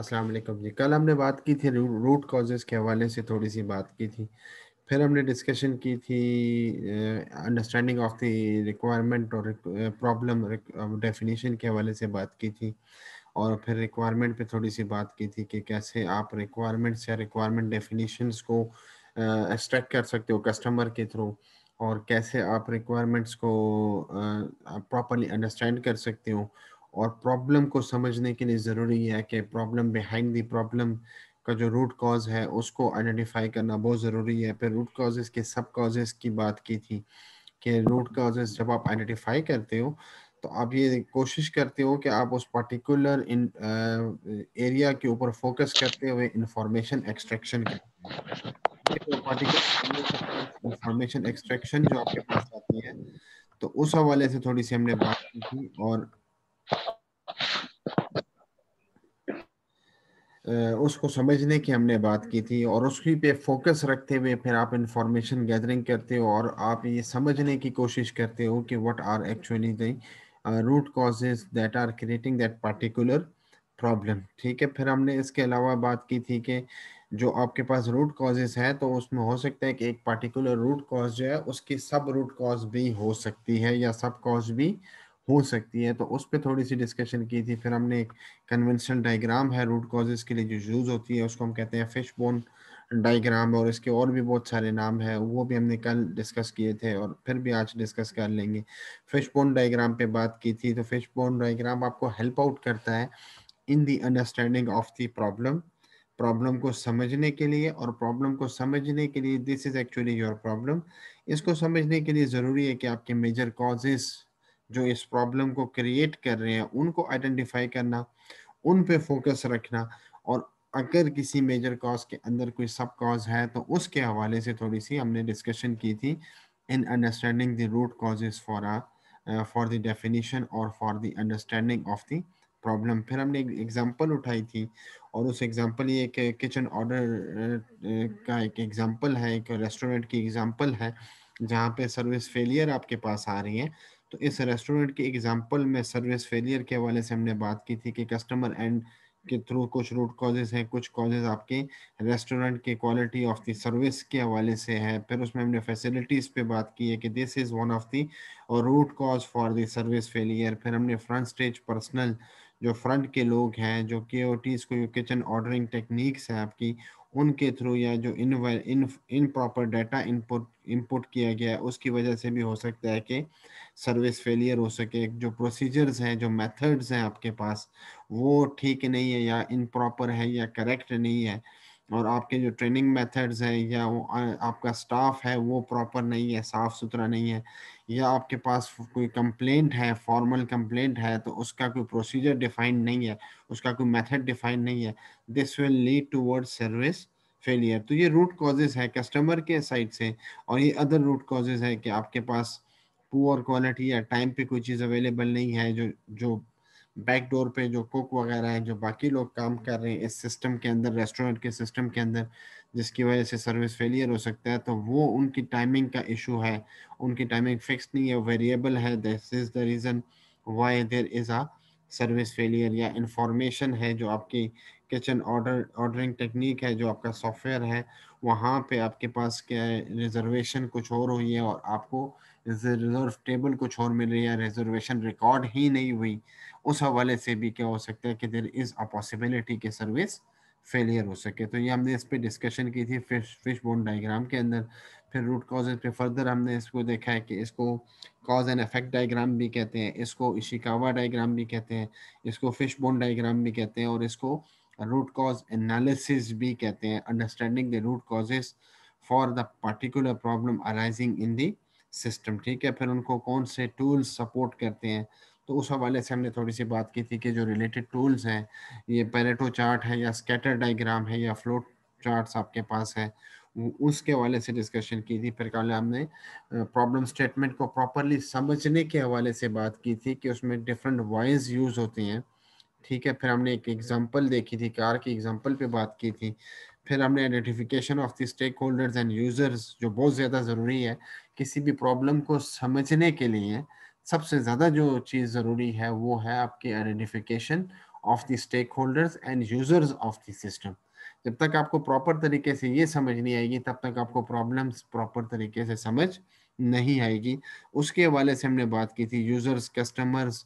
अस्सलाम वालेकुम जी कल हमने बात की थी रूट कॉजेज़ के हवाले से थोड़ी सी बात की थी फिर हमने डिस्कशन की थी अंडरस्टैंडिंग ऑफ द रिक्वायरमेंट और प्रॉब्लम डेफिनेशन के हवाले से बात की थी और फिर रिक्वायरमेंट पे थोड़ी सी बात की थी कि कैसे आप रिक्वायरमेंट्स या रिक्वायरमेंट डेफिनेशंस को एक्सट्रैक्ट uh, कर सकते हो कस्टमर के थ्रू और कैसे आप रिक्वायरमेंट्स को प्रॉपरली uh, अंडरस्टैंड कर सकते हो और प्रॉब्लम को समझने के लिए ज़रूरी है कि प्रॉब्लम बिहाइंड दी प्रॉब्लम का जो रूट कॉज है उसको आइडेंटिफाई करना बहुत ज़रूरी है फिर रूट कॉजेज के सब कॉजेज की बात की थी कि रूट कॉजेज जब आप आइडेंटिफाई करते हो तो आप ये कोशिश करते हो कि आप उस पर्टिकुलर इन एरिया के ऊपर फोकस करते हुए इंफॉर्मेशन एक्सट्रैक्शन इंफॉर्मेशन एक्सट्रैक्शन जो आपके पास आती है तो उस हवाले से थोड़ी सी हमने बात की थी और उसको समझने की हमने बात की थी और उसकी पे फोकस रखते हुए फिर आप इंफॉर्मेशन गैदरिंग करते हो और आप ये समझने की कोशिश करते हो कि what are actually the root causes that are creating that particular problem ठीक है फिर हमने इसके अलावा बात की थी कि जो आपके पास रूट कॉजेज है तो उसमें हो सकता है कि एक पार्टिकुलर रूट कॉज जो है उसकी सब रूट कॉज भी हो सकती है या सब कॉज भी हो सकती है तो उस पर थोड़ी सी डिस्कशन की थी फिर हमने कन्वेंशनल डायग्राम है रूट कॉजेज के लिए जो यूज़ होती है उसको हम कहते हैं फिश बोन डायग्राम और इसके और भी बहुत सारे नाम है वो भी हमने कल डिस्कस किए थे और फिर भी आज डिस्कस कर लेंगे फिश बोन डायग्राम पे बात की थी तो फिश बोन डायग्राम आपको हेल्प आउट करता है in the understanding of the problem problem को समझने के लिए और प्रॉब्लम को समझने के लिए this is actually your problem इसको समझने के लिए ज़रूरी है कि आपके मेजर कॉजेज़ जो इस प्रॉब्लम को क्रिएट कर रहे हैं उनको आइडेंटिफाई करना उन पे फोकस रखना और अगर किसी मेजर कॉज के अंदर कोई सब कॉज है तो उसके हवाले से थोड़ी सी हमने डिस्कशन की थी in understanding the root causes for uh for the definition और for the understanding of the problem फिर हमने एक एग्जाम्पल उठाई थी और उस एग्जाम्पल ये एक किचन ऑर्डर uh, uh, का एक एग्जाम्पल है एक रेस्टोरेंट की एग्जाम्पल है जहाँ पे सर्विस फेलियर आपके पास आ रही है तो इस रेस्टोरेंट के एग्जाम्पल में सर्विस फेलियर के हवाले से हमने बात की थी कि कस्टमर एंड के थ्रू कुछ रूट कॉजेज हैं कुछ कॉजेज आपके रेस्टोरेंट के क्वालिटी ऑफ द सर्विस के हवाले से है फिर उसमें हमने फैसिलिटीज़ पे बात की है कि this is one of the और root cause for the service failure फिर हमने फ्रंट स्टेज पर्सनल जो फ्रंट के लोग हैं जो के ओ टीज़ को किचन ऑर्डरिंग टेक्निक्स हैं आपकी उनके थ्रू या जो in in proper data input input किया गया उसकी वजह से भी हो सकता है कि सर्विस फेलियर हो सके जो प्रोसीजर्स हैं जो मेथड्स हैं आपके पास वो ठीक नहीं है या इन प्रॉपर है या करेक्ट नहीं है और आपके जो ट्रेनिंग मेथड्स हैं या वो आपका स्टाफ है वो प्रॉपर नहीं है साफ़ सुथरा नहीं है या आपके पास कोई कंप्लेंट है फॉर्मल कंप्लेंट है तो उसका कोई प्रोसीजर डिफाइन नहीं है उसका कोई मेथड डिफाइन नहीं है this will lead word service failure तो ये रूट कॉजेज है कस्टमर के साइड से और ये अदर रूट कॉजेज है कि आपके पास पुअर क्वालिटी या टाइम पे कोई चीज़ अवेलेबल नहीं है जो जो बैक डोर पे जो कुक वगैरह है जो बाकी लोग काम कर रहे हैं इस सिस्टम के अंदर रेस्टोरेंट के सिस्टम के अंदर जिसकी वजह से सर्विस फेलियर हो सकता है तो वो उनकी टाइमिंग का इशू है उनकी टाइमिंग फिक्स नहीं है वेरिएबल है this is the reason why there is a service failure या इंफॉर्मेशन है जो आपकी किचन ऑर्डर ऑर्डरिंग टेक्निक है जो आपका सॉफ्टवेयर है वहाँ पे आपके पास क्या है रिजर्वेशन कुछ और हुई है और आपको रिजर्व टेबल कुछ और मिल रही है रिजर्वेशन रिकॉर्ड ही नहीं हुई उस हवाले से भी क्या हो सकता है कि देर इज़ अ पॉसिबिलिटी के सर्विस फेलियर हो सके तो ये हमने इस पर डिस्कशन की थी फिश फिश बोन डाइग्राम के अंदर फिर रूट कॉजेज पे फर्दर हमने इसको देखा है कि इसको कॉज एंड इफेक्ट डायग्राम भी कहते हैं इसको इशिकावा डायग्राम भी कहते हैं इसको फिश बोन डायग्राम भी कहते हैं और इसको रूट कॉज एनालिसिस भी कहते हैं understanding the root causes for the particular problem arising in the system ठीक है फिर उनको कौन से टूल्स सपोर्ट करते हैं तो उस हवाले से हमने थोड़ी सी बात की थी कि जो रिलेटेड टूल्स हैं ये पैरेटो चार्ट है या स्कैटर डायग्राम है या फ्लोट चार्ट्स आपके पास है उसके हवाले से डिस्कशन की थी फिर कल हमने प्रॉब्लम स्टेटमेंट को प्रॉपरली समझने के हवाले से बात की थी कि उसमें डिफरेंट वॉइस यूज़ होती हैं ठीक है फिर हमने एक एग्जांपल देखी थी कार की एग्जांपल पे बात की थी फिर हमने identification of the stakeholders and users जो बहुत ज़्यादा ज़रूरी है किसी भी प्रॉब्लम को समझने के लिए सबसे ज़्यादा जो चीज़ ज़रूरी है वो है आपकी identification of the stakeholders and users of the system जब तक आपको प्रॉपर तरीके से ये समझ नहीं आएगी तब तक आपको प्रॉब्लम्स प्रॉपर तरीके से समझ नहीं आएगी उसके हवाले से हमने बात की थी यूजर्स कस्टमर्स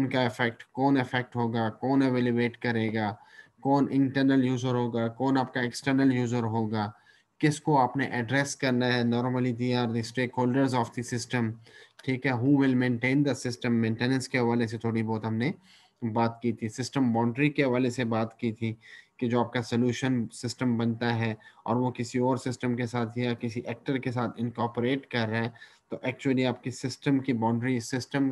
उनका इफेक्ट कौन इफेक्ट होगा कौन एवेल्यूएट करेगा कौन इंटरनल यूज़र होगा कौन आपका एक्सटर्नल यूज़र होगा किसको आपने एड्रेस करना है normally they are stakeholders of the system ठीक है who will maintain the system maintenance के हवाले से थोड़ी बहुत हमने बात की थी सिस्टम बाउंड्री के हवाले से बात की थी कि जो आपका सोल्यूशन सिस्टम बनता है और वो किसी और सिस्टम के साथ या किसी एक्टर के साथ इनकॉपरेट कर रहे हैं तो एक्चुअली आपकी सिस्टम की बाउंड्री सिस्टम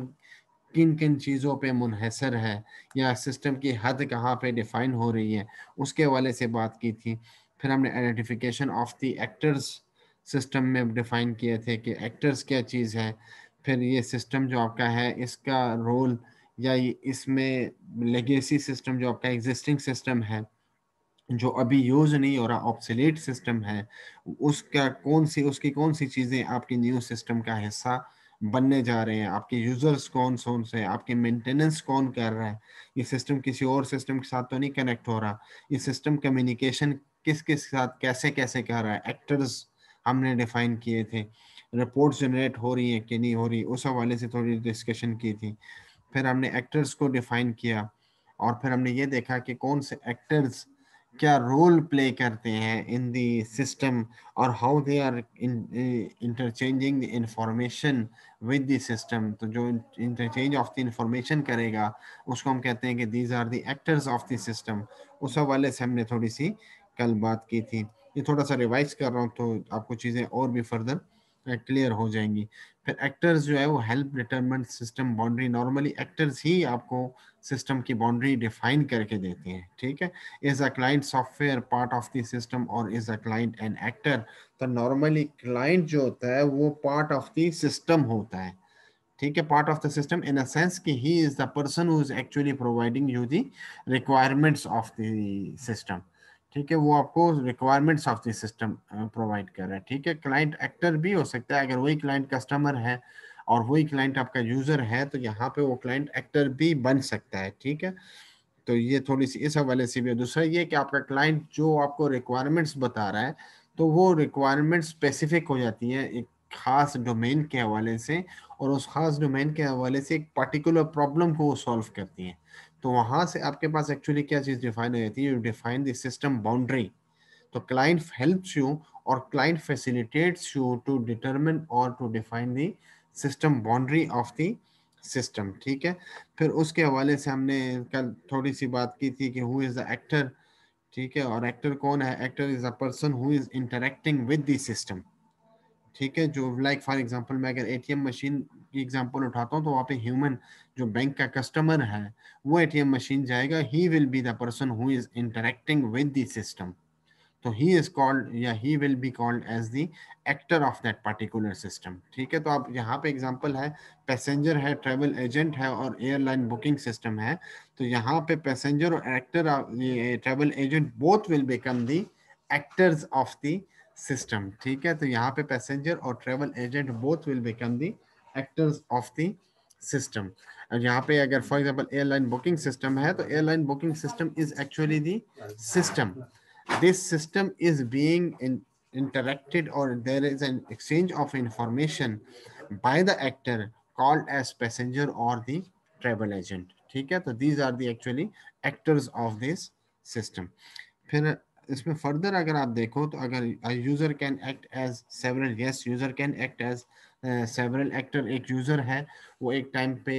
किन किन चीज़ों पे मुनहसर है या सिस्टम की हद कहाँ पे डिफाइन हो रही है उसके वाले से बात की थी फिर हमने identification of the actors system में डिफाइन किए थे कि एक्टर्स क्या चीज़ है फिर ये सिस्टम जो आपका है इसका रोल या इसमें लेगेसी सिस्टम जो आपका एग्जिस्टिंग सिस्टम है जो अभी यूज नहीं हो रहा ऑप्सिलेट सिस्टम है उसका कौन सी उसकी कौन सी चीजें आपकी न्यू सिस्टम का हिस्सा बनने जा रहे हैं आपके यूजर्स कौन कौन से आपके मेंटेनेंस कौन कर रहा है ये सिस्टम किसी और सिस्टम के साथ तो नहीं कनेक्ट हो रहा ये सिस्टम कम्युनिकेशन किस किस के साथ कैसे कैसे कर रहा है एक्टर्स हमने डिफाइन किए थे रिपोर्ट जनरेट हो रही है कि नहीं हो रही उस हवाले से थोड़ी डिस्कशन की थी फिर हमने एक्टर्स को डिफाइन किया और फिर हमने ये देखा कि कौन से एक्टर्स क्या रोल प्ले करते हैं इन द सिस्टम और how they are interchanging the information with the system तो जो इंटरचेंज ऑफ द इंफॉर्मेशन करेगा उसको हम कहते हैं कि these are the actors of the system उस हवाले से हमने थोड़ी सी कल बात की थी ये थोड़ा सा रिवाइज कर रहा हूँ तो आपको चीज़ें और भी फर्दर क्लियर eh, हो जाएंगी फिर एक्टर्स जो है वो help determine system boundary normally actors ही आपको सिस्टम की बाउंड्री डिफाइन करके देते हैं ठीक है is a client software part of the system और is a client an actor तो नॉर्मली क्लाइंट जो होता है वो पार्ट ऑफ द सिस्टम होता है ठीक है part of the system in a sense कि he is the person who is actually providing you the requirements of the system ठीक है वो आपको requirements of the system provide कर रहा है ठीक है क्लाइंट एक्टर भी हो सकता है अगर वही क्लाइंट कस्टमर है और वही क्लाइंट आपका यूजर है तो यहाँ पे वो क्लाइंट एक्टर भी बन सकता है ठीक है तो ये थोड़ी सी इस हवाले से भी दूसरा ये कि आपका क्लाइंट जो आपको रिक्वायरमेंट्स बता रहा है तो वो रिक्वायरमेंट स्पेसिफिक हो जाती है एक खास डोमेन के हवाले से और उस खास डोमेन के हवाले से एक पर्टिकुलर प्रॉब्लम को वो सॉल्व करती है तो वहां से आपके पास एक्चुअली क्या चीज डिफाइन हो जाती है you define the system boundary तो क्लाइंट हेल्प्स यू और client facilitates you to determine और to define the system boundary of the system ठीक है फिर उसके हवाले से हमने कल थोड़ी सी बात की थी कि हु इज़ द एक्टर ठीक है और एक्टर कौन है actor is a person who is interacting with the system ठीक है जो लाइक फॉर एग्जांपल मैं अगर एटीएम मशीन की एग्जांपल उठाता हूँ तो वहाँ पे ह्यूमन जो बैंक का कस्टमर है वो एटीएम मशीन जाएगा he will be the person who is interacting with the system तो ही इज कॉल्ड या he will be called as the actor of that particular system ठीक है तो आप यहाँ पे एग्जाम्पल है पैसेंजर है ट्रेवल एजेंट है और एयरलाइन बुकिंग सिस्टम है तो यहाँ पे पैसेंजर और actor travel agent both will become the actors of the system ठीक है तो यहाँ पे पैसेंजर और travel agent both will become the actors of the system अब यहाँ पे अगर for example airline booking system है तो airline booking system is actually the system this system is being interacted or there is an exchange of information by the actor called as passenger or the travel agent ठीक है तो these are the actually actors of this system फिर इसमें further अगर आप देखो तो अगर user can act as several yes user can act as several actor एक यूज़र है वो एक टाइम पे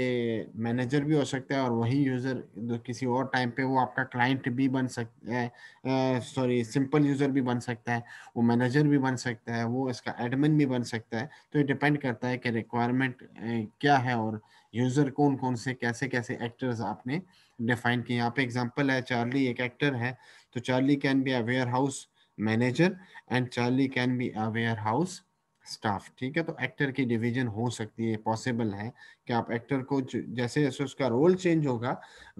मैनेजर भी हो सकता है और वही यूज़र किसी और टाइम पे वो आपका क्लाइंट भी बन सकता है सॉरी सिंपल यूज़र भी बन सकता है वो मैनेजर भी बन सकता है वो इसका एडमिन भी बन सकता है तो ये डिपेंड करता है कि रिक्वायरमेंट uh, क्या है और यूज़र कौन कौन से कैसे कैसे एक्टर्स आपने डिफाइन किए यहाँ पे एग्जाम्पल है चार्ली एक एक्टर है तो Charlie can be a warehouse manager and Charlie can be a house staff ठीक है तो एक्टर की डिवीजन हो सकती है पॉसिबल है कि आप एक्टर को जैसे जैसे उसका रोल चेंज होगा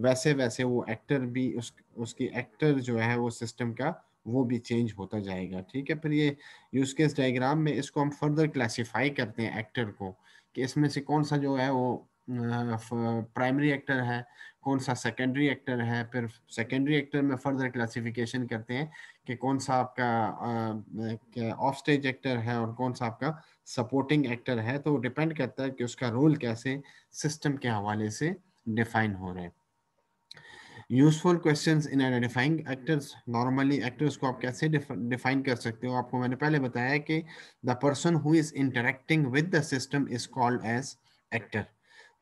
वैसे वैसे वो एक्टर भी उस उसकी एक्टर जो है वो सिस्टम का वो भी चेंज होता जाएगा ठीक है फिर ये यूज केस डायग्राम में इसको हम फर्दर क्लासिफाई करते हैं एक्टर को कि इसमें से कौन सा जो है वो प्राइमरी एक्टर है कौन सा सेकेंडरी एक्टर है फिर सेकेंडरी एक्टर में फर्दर क्लासिफिकेशन करते हैं कि कौन सा आपका ऑफ स्टेज एक्टर है और कौन सा आपका सपोर्टिंग एक्टर है तो डिपेंड करता है कि उसका रोल कैसे सिस्टम के हवाले से डिफाइन हो रहे हैं useful question in identifying actors normally actors को आप कैसे डिफाइन कर सकते हो आपको मैंने पहले बताया कि the person who is interacting with the system is called as actor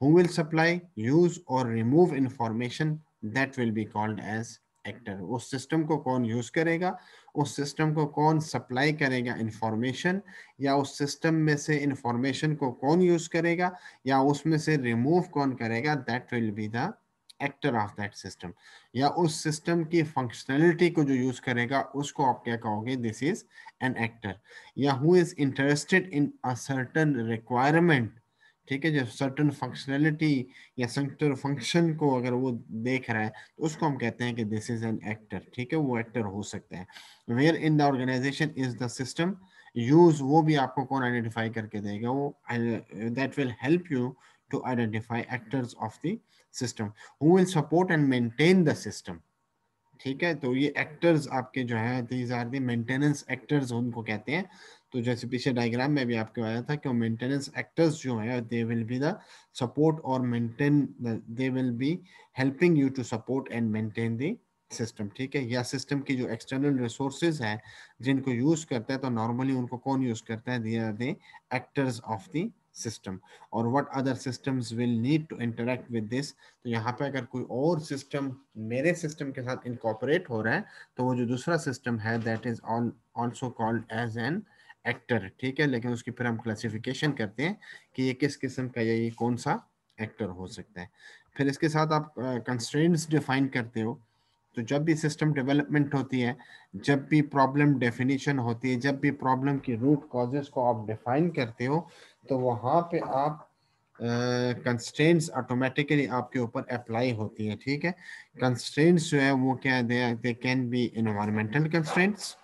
who will supply, use or remove information that will be called as actor उस सिस्टम को कौन यूज करेगा उस सिस्टम को कौन सप्लाई करेगा इंफॉर्मेशन या उस सिस्टम में से इंफॉर्मेशन को कौन यूज करेगा या उसमें से रिमूव कौन करेगा that will be the actor of that system या उस सिस्टम की फंक्शनलिटी को जो यूज करेगा उसको आप क्या कहोगे दिस इज एन एक्टर या who is interested in a certain requirement ठीक है जो सर्टन फंक्शनैलिटी या सर्टन फंक्शन को अगर वो देख रहा है तो उसको हम कहते हैं कि दिस इज एन एक्टर ठीक है वो एक्टर हो सकता है where in the organization is the system use वो भी आपको कौन आइडेंटिफाई करके देगा वो that will help you to identify actors of the system who will support and maintain the system ठीक है तो ये एक्टर्स आपके जो है these are the maintenance actors उनको कहते हैं तो जैसे पीछे डायग्राम में भी आपके आया था कि मेंटेनेंस एक्टर्स जो है they will be the support और maintain they will be helping you to support and maintain the system ठीक है या सिस्टम की जो एक्सटर्नल रिसोर्सेज हैं जिनको यूज तो करता है तो नॉर्मली उनको कौन यूज करता है they are the actors of the system और what other systems will need to interact with this तो यहाँ पे अगर कोई और सिस्टम मेरे सिस्टम के साथ इनकॉपरेट हो रहा है तो वो जो दूसरा सिस्टम है that is all also called as an actor ठीक है लेकिन उसकी फिर हम क्लासिफिकेशन करते हैं कि ये किस किस्म का या ये कौन सा एक्टर हो सकता है फिर इसके साथ आप कंस्ट्रेंट्स uh, डिफाइन करते हो तो जब भी सिस्टम डेवलपमेंट होती है जब भी प्रॉब्लम डेफिनेशन होती है जब भी प्रॉब्लम की रूट कॉजेस को आप डिफाइन करते हो तो वहां पे आप कंस्ट्रेंट्स ऑटोमेटिकली आपके ऊपर अप्लाई होती है ठीक है कंस्ट्रेंट्स जो है वो क्या they can be environmental constraints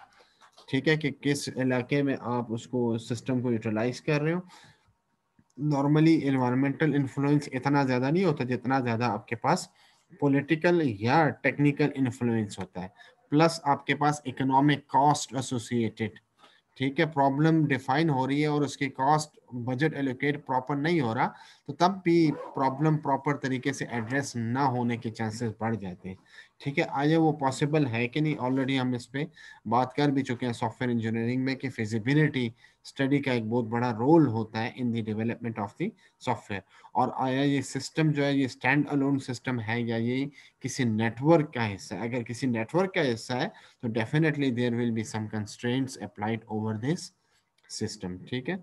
ठीक है कि किस इलाके में आप उसको सिस्टम को यूटिलाइज कर रहे हो नॉर्मली इन्वायरमेंटल इन्फ्लुएंस इतना ज़्यादा नहीं होता जितना ज़्यादा आपके पास पॉलिटिकल या टेक्निकल इन्फ्लुएंस होता है प्लस आपके पास इकोनॉमिक कॉस्ट एसोसिएटेड ठीक है प्रॉब्लम डिफाइन हो रही है और उसकी कॉस्ट बजट एलोकेट प्रॉपर नहीं हो रहा तो तब भी प्रॉब्लम प्रॉपर तरीके से एड्रेस ना होने के चांसेस बढ़ जाते हैं ठीक है आया वो पॉसिबल है कि नहीं ऑलरेडी हम इस पर बात कर भी चुके हैं सॉफ्टवेयर इंजीनियरिंग में कि फिजिबिलिटी स्टडी का एक बहुत बड़ा रोल होता है in the development of the software और आया ये सिस्टम जो है ये स्टैंड अलोन सिस्टम है या ये किसी नेटवर्क का हिस्सा है अगर किसी नेटवर्क का हिस्सा है तो definitely there will be some constraints applied over this system ठीक है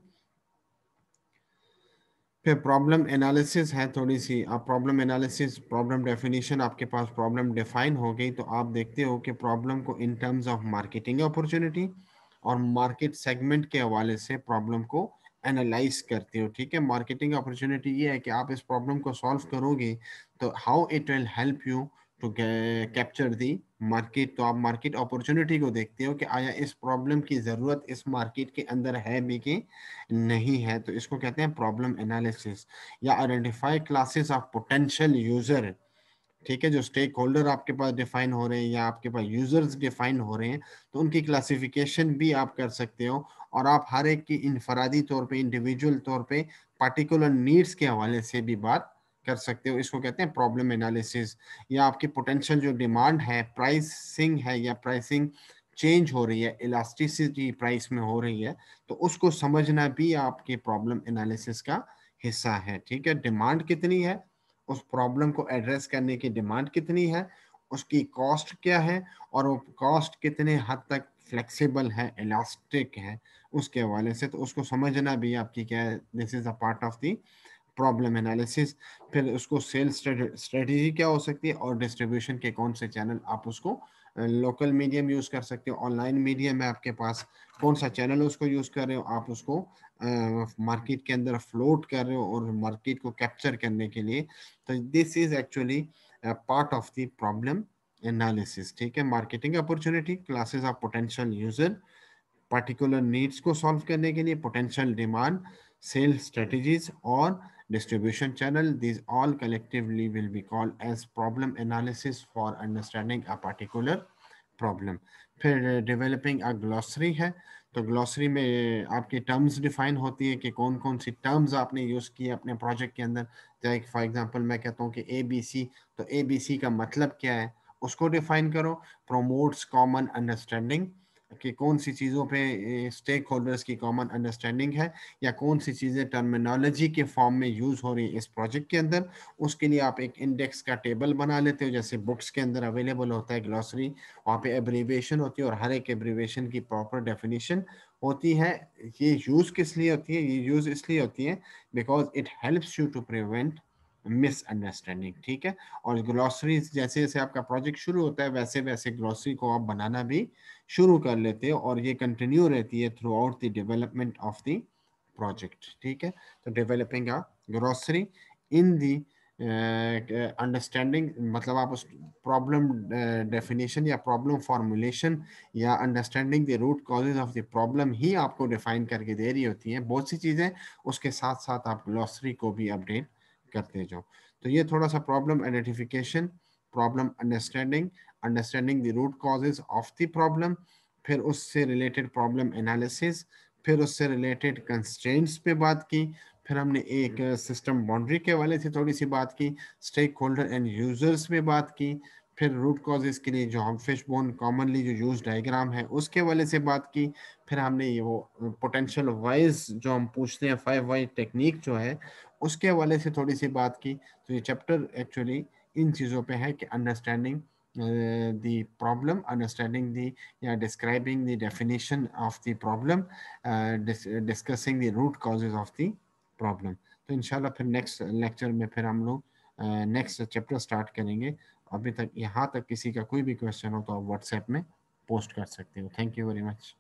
फिर प्रॉब्लम एनालिसिस है थोड़ी सी आप प्रॉब्लम एनालिसिस प्रॉब्लम डेफिनेशन आपके पास प्रॉब्लम डिफाइन हो गई तो आप देखते हो कि प्रॉब्लम को in terms of marketing opportunity और मार्केट सेगमेंट के हवाले से प्रॉब्लम को एनालाइज करते हो ठीक है मार्केटिंग अपॉर्चुनिटी ये है कि आप इस प्रॉब्लम को सॉल्व करोगे तो how it will help you to capture the market तो आप मार्केट अपॉर्चुनिटी को देखते हो कि आया इस प्रॉब्लम की ज़रूरत इस मार्केट के अंदर है भी कि नहीं है तो इसको कहते हैं प्रॉब्लम एनालिसिस या identify classes of potential user ठीक है जो स्टेक होल्डर आपके पास डिफाइन हो रहे हैं या आपके पास यूजर्स डिफाइन हो रहे हैं तो उनकी क्लासिफिकेशन भी आप कर सकते हो और आप हर एक की इनफरादी तौर पे इंडिविजुअल तौर पे पार्टिकुलर नीड्स के हवाले से भी बात कर सकते हो इसको कहते हैं प्रॉब्लम एनालिसिस या आपकी पोटेंशियल जो डिमांड है प्राइसिंग है या प्राइसिंग चेंज हो रही है इलास्टिसिटी प्राइस में हो रही है तो उसको समझना भी आपके प्रॉब्लम एनालिसिस का हिस्सा है ठीक है डिमांड कितनी है उस प्रॉब्लम को एड्रेस करने की डिमांड कितनी है उसकी कॉस्ट क्या है और वो कॉस्ट कितने हद तक फ्लेक्सिबल है इलास्टिक है उसके हवाले से तो उसको समझना भी आपकी क्या है this is a part of the problem analysis फिर उसको सेल स्ट्रेटेजी क्या हो सकती है और डिस्ट्रीब्यूशन के कौन से चैनल आप उसको लोकल मीडियम यूज़ कर सकते हो ऑनलाइन मीडियम है आपके पास कौन सा चैनल उसको यूज़ कर रहे हो आप उसको मार्केट के अंदर फ्लोट कर रहे हो और मार्केट को कैप्चर करने के लिए तो this is actually part of the problem analysis ठीक है marketing opportunity classes of potential user particular needs को सॉल्व करने के लिए पोटेंशियल डिमांड सेल स्ट्रेटेजीज और distribution channel. These all collectively will be called as problem analysis for understanding a particular problem. फिर developing a glossary है तो glossary में आपके टर्म्स डिफाइन होती है कि कौन कौन सी टर्म्स आपने यूज़ की अपने प्रोजेक्ट के अंदर जैसे फॉर एग्जांपल मैं कहता हूँ कि ए बी सी तो ए बी सी का मतलब क्या है उसको डिफाइन करो प्रोमोट्स कॉमन अंडरस्टैंडिंग कि कौन सी चीज़ों पे स्टेक होल्डर्स की कॉमन अंडरस्टैंडिंग है या कौन सी चीज़ें टर्मिनोलॉजी के फॉर्म में यूज़ हो रही है इस प्रोजेक्ट के अंदर उसके लिए आप एक इंडेक्स का टेबल बना लेते हो जैसे बुक्स के अंदर अवेलेबल होता है ग्लॉसरी वहाँ पे एब्रीवेशन होती है और हर एक एब्रीवेशन की प्रॉपर डेफिनेशन होती है ये यूज़ किस लिए होती है ये यूज़ इसलिए होती है because it helps you to prevent misunderstanding ठीक है और ग्लॉसरी जैसे जैसे आपका प्रोजेक्ट शुरू होता है वैसे वैसे ग्लॉसरी को आप बनाना भी शुरू कर लेते हैं और ये कंटिन्यू रहती है throughout the development of the project ठीक है तो developing a glossary in the understanding मतलब आप उस प्रॉब्लम डेफिनेशन uh, या प्रॉब्लम फॉर्मुलेशन या understanding the root causes of the problem ही आपको डिफाइन करके दे रही होती हैं बहुत सी चीज़ें उसके साथ साथ आप ग्रॉसरी को भी अपडेट करते जाओ तो ये थोड़ा सा problem identification problem understanding understanding the root causes of the problem फिर उससे रिलेटेड प्रॉब्लम एनालिसिस फिर उससे रिलेटेड कंस्टेंट्स पे बात की फिर हमने एक सिस्टम हम्म। बाउंड्री के वाले से थोड़ी सी बात की स्टेक होल्डर एंड यूजर्स में बात की फिर रूट कॉजेज के लिए जो हम फिश बोन कॉमनली जो यूज डायग्राम है उसके वाले से बात की फिर हमने ये वो पोटेंशियल वाइज जो हम पूछते हैं फाइव वाइज टेक्निक जो है उसके वाले से थोड़ी सी बात की तो ये चैप्टर एक्चुअली इन चीज़ों पे है कि understanding the problem, understanding the, yeah, describing the definition of the problem, uh, dis discussing the root causes of the problem. तो इंशाल्लाह फिर नेक्स्ट लेक्चर में फिर हम लोग नेक्स्ट चैप्टर स्टार्ट करेंगे अभी तक यहाँ तक किसी का कोई भी क्वेश्चन हो तो आप व्हाट्सएप में पोस्ट कर सकते हो थैंक यू वेरी मच